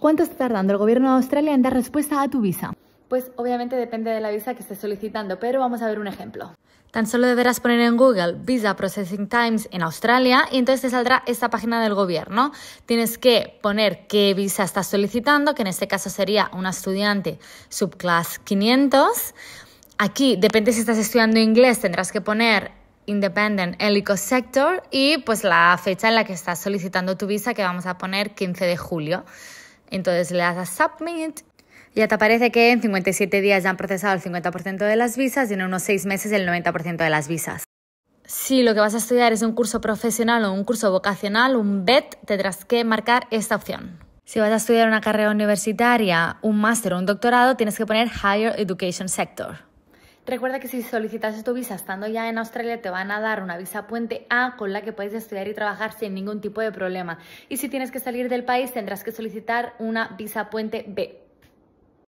¿Cuánto está tardando el gobierno de Australia en dar respuesta a tu visa? Pues obviamente depende de la visa que estés solicitando, pero vamos a ver un ejemplo. Tan solo deberás poner en Google Visa Processing Times en Australia y entonces te saldrá esta página del gobierno. Tienes que poner qué visa estás solicitando, que en este caso sería una estudiante subclass 500. Aquí depende si estás estudiando inglés, tendrás que poner Independent Helico Sector y pues la fecha en la que estás solicitando tu visa que vamos a poner 15 de julio. Entonces le das a Submit ya te aparece que en 57 días ya han procesado el 50% de las visas y en unos 6 meses el 90% de las visas. Si lo que vas a estudiar es un curso profesional o un curso vocacional, un BET, tendrás que marcar esta opción. Si vas a estudiar una carrera universitaria, un máster o un doctorado, tienes que poner Higher Education Sector. Recuerda que si solicitas tu visa estando ya en Australia te van a dar una visa puente A con la que puedes estudiar y trabajar sin ningún tipo de problema. Y si tienes que salir del país tendrás que solicitar una visa puente B.